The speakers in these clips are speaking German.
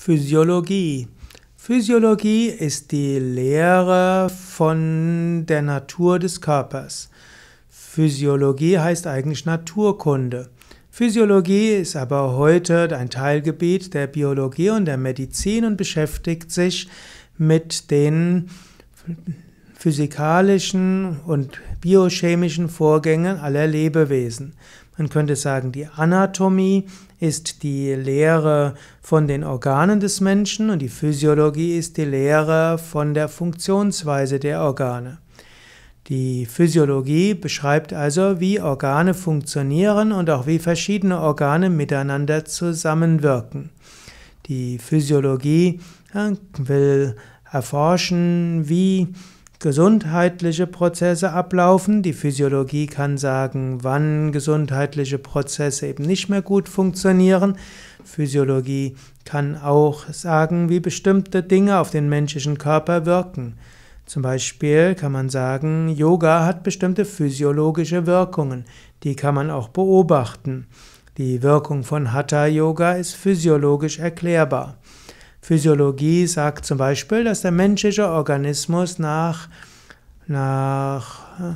Physiologie. Physiologie ist die Lehre von der Natur des Körpers. Physiologie heißt eigentlich Naturkunde. Physiologie ist aber heute ein Teilgebiet der Biologie und der Medizin und beschäftigt sich mit den physikalischen und biochemischen Vorgängen aller Lebewesen. Man könnte sagen, die Anatomie ist die Lehre von den Organen des Menschen und die Physiologie ist die Lehre von der Funktionsweise der Organe. Die Physiologie beschreibt also, wie Organe funktionieren und auch wie verschiedene Organe miteinander zusammenwirken. Die Physiologie äh, will erforschen, wie gesundheitliche Prozesse ablaufen. Die Physiologie kann sagen, wann gesundheitliche Prozesse eben nicht mehr gut funktionieren. Physiologie kann auch sagen, wie bestimmte Dinge auf den menschlichen Körper wirken. Zum Beispiel kann man sagen, Yoga hat bestimmte physiologische Wirkungen. Die kann man auch beobachten. Die Wirkung von Hatha-Yoga ist physiologisch erklärbar. Physiologie sagt zum Beispiel, dass der menschliche Organismus nach, nach äh,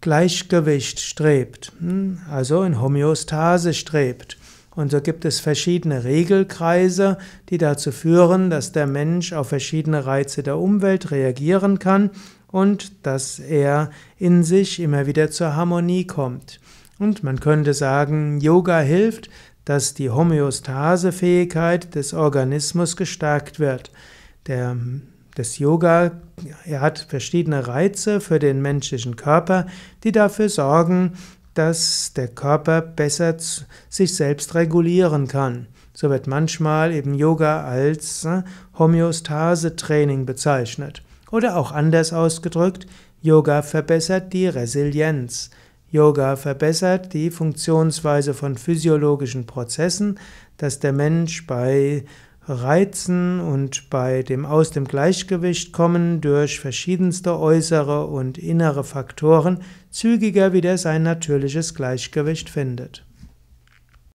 Gleichgewicht strebt, hm? also in Homöostase strebt. Und so gibt es verschiedene Regelkreise, die dazu führen, dass der Mensch auf verschiedene Reize der Umwelt reagieren kann und dass er in sich immer wieder zur Harmonie kommt. Und man könnte sagen, Yoga hilft, dass die Homöostasefähigkeit des Organismus gestärkt wird. Der, das Yoga er hat verschiedene Reize für den menschlichen Körper, die dafür sorgen, dass der Körper besser sich selbst regulieren kann. So wird manchmal eben Yoga als äh, Homöostase-Training bezeichnet. Oder auch anders ausgedrückt, Yoga verbessert die Resilienz. Yoga verbessert die Funktionsweise von physiologischen Prozessen, dass der Mensch bei Reizen und bei dem aus dem Gleichgewicht kommen durch verschiedenste äußere und innere Faktoren zügiger wieder sein natürliches Gleichgewicht findet.